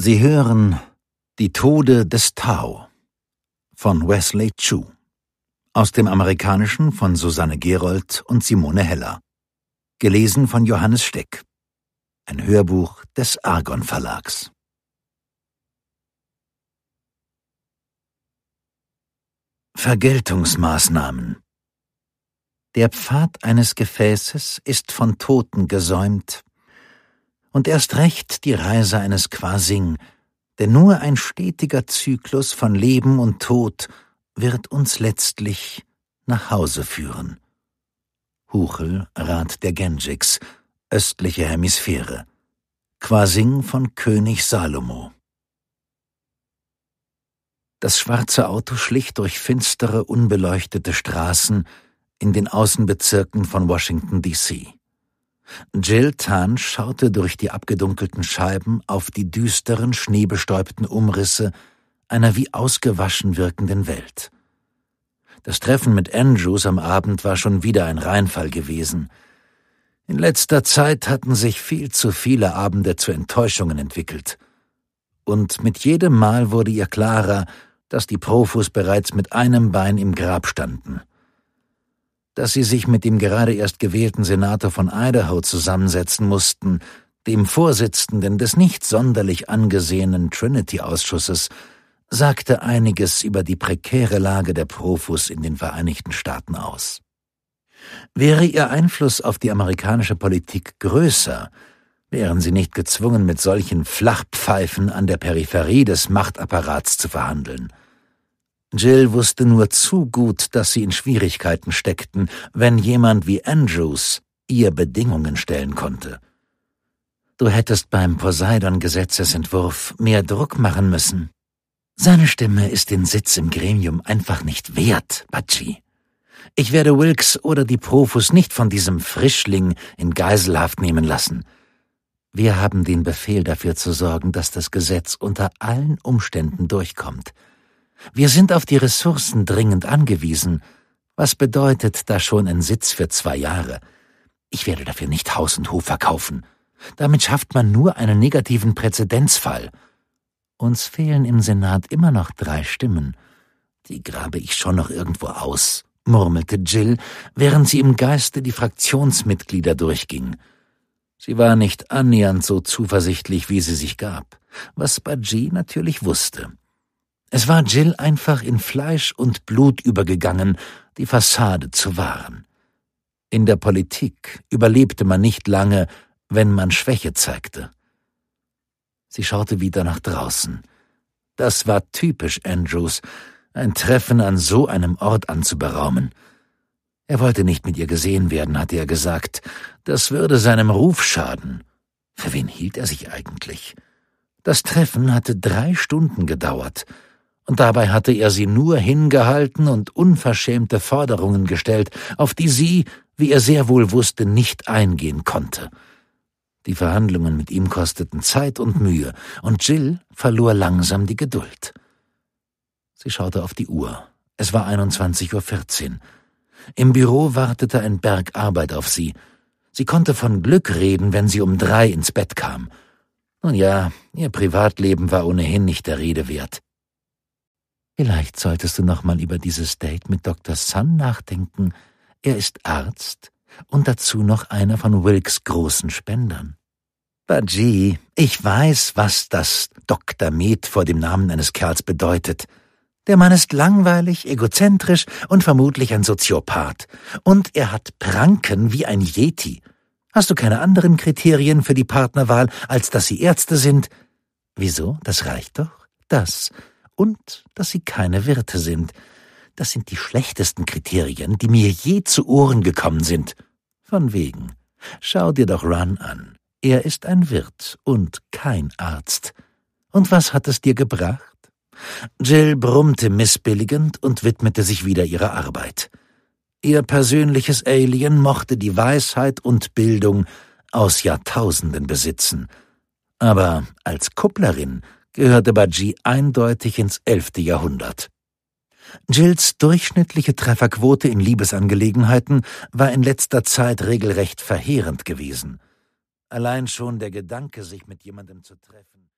Sie hören Die Tode des Tau von Wesley Chu aus dem Amerikanischen von Susanne Gerold und Simone Heller. Gelesen von Johannes Steck. Ein Hörbuch des Argon Verlags. Vergeltungsmaßnahmen Der Pfad eines Gefäßes ist von Toten gesäumt, und erst recht die Reise eines Quasing, denn nur ein stetiger Zyklus von Leben und Tod wird uns letztlich nach Hause führen. Huchel, Rat der Genjiks, östliche Hemisphäre. Quasing von König Salomo. Das schwarze Auto schlich durch finstere, unbeleuchtete Straßen in den Außenbezirken von Washington, D.C. Jill Tan schaute durch die abgedunkelten Scheiben auf die düsteren, schneebestäubten Umrisse einer wie ausgewaschen wirkenden Welt. Das Treffen mit Andrews am Abend war schon wieder ein Reinfall gewesen. In letzter Zeit hatten sich viel zu viele Abende zu Enttäuschungen entwickelt. Und mit jedem Mal wurde ihr klarer, dass die Profus bereits mit einem Bein im Grab standen – dass sie sich mit dem gerade erst gewählten Senator von Idaho zusammensetzen mussten, dem Vorsitzenden des nicht sonderlich angesehenen Trinity-Ausschusses, sagte einiges über die prekäre Lage der Profus in den Vereinigten Staaten aus. Wäre ihr Einfluss auf die amerikanische Politik größer, wären sie nicht gezwungen, mit solchen Flachpfeifen an der Peripherie des Machtapparats zu verhandeln – Jill wusste nur zu gut, dass sie in Schwierigkeiten steckten, wenn jemand wie Andrews ihr Bedingungen stellen konnte. Du hättest beim Poseidon-Gesetzesentwurf mehr Druck machen müssen. Seine Stimme ist den Sitz im Gremium einfach nicht wert, Batschi. Ich werde Wilkes oder die Profus nicht von diesem Frischling in Geiselhaft nehmen lassen. Wir haben den Befehl dafür zu sorgen, dass das Gesetz unter allen Umständen durchkommt – wir sind auf die Ressourcen dringend angewiesen, was bedeutet da schon ein Sitz für zwei Jahre? Ich werde dafür nicht Haus und Hof verkaufen. Damit schafft man nur einen negativen Präzedenzfall. Uns fehlen im Senat immer noch drei Stimmen. Die grabe ich schon noch irgendwo aus, murmelte Jill, während sie im Geiste die Fraktionsmitglieder durchging. Sie war nicht annähernd so zuversichtlich, wie sie sich gab, was Baji natürlich wusste. Es war Jill einfach in Fleisch und Blut übergegangen, die Fassade zu wahren. In der Politik überlebte man nicht lange, wenn man Schwäche zeigte. Sie schaute wieder nach draußen. Das war typisch Andrews, ein Treffen an so einem Ort anzuberaumen. Er wollte nicht mit ihr gesehen werden, hatte er gesagt. Das würde seinem Ruf schaden. Für wen hielt er sich eigentlich? Das Treffen hatte drei Stunden gedauert und dabei hatte er sie nur hingehalten und unverschämte Forderungen gestellt, auf die sie, wie er sehr wohl wusste, nicht eingehen konnte. Die Verhandlungen mit ihm kosteten Zeit und Mühe, und Jill verlor langsam die Geduld. Sie schaute auf die Uhr. Es war 21.14 Uhr. Im Büro wartete ein Berg Arbeit auf sie. Sie konnte von Glück reden, wenn sie um drei ins Bett kam. Nun ja, ihr Privatleben war ohnehin nicht der Rede wert. Vielleicht solltest du nochmal über dieses Date mit Dr. Sun nachdenken. Er ist Arzt und dazu noch einer von Wilks großen Spendern. Baji, ich weiß, was das Dr. Med vor dem Namen eines Kerls bedeutet. Der Mann ist langweilig, egozentrisch und vermutlich ein Soziopath. Und er hat Pranken wie ein Yeti. Hast du keine anderen Kriterien für die Partnerwahl, als dass sie Ärzte sind? Wieso? Das reicht doch. Das und dass sie keine Wirte sind. Das sind die schlechtesten Kriterien, die mir je zu Ohren gekommen sind. Von wegen. Schau dir doch Run an. Er ist ein Wirt und kein Arzt. Und was hat es dir gebracht? Jill brummte missbilligend und widmete sich wieder ihrer Arbeit. Ihr persönliches Alien mochte die Weisheit und Bildung aus Jahrtausenden besitzen. Aber als Kupplerin gehörte Baji eindeutig ins 11. Jahrhundert. Jills durchschnittliche Trefferquote in Liebesangelegenheiten war in letzter Zeit regelrecht verheerend gewesen. Allein schon der Gedanke, sich mit jemandem zu treffen,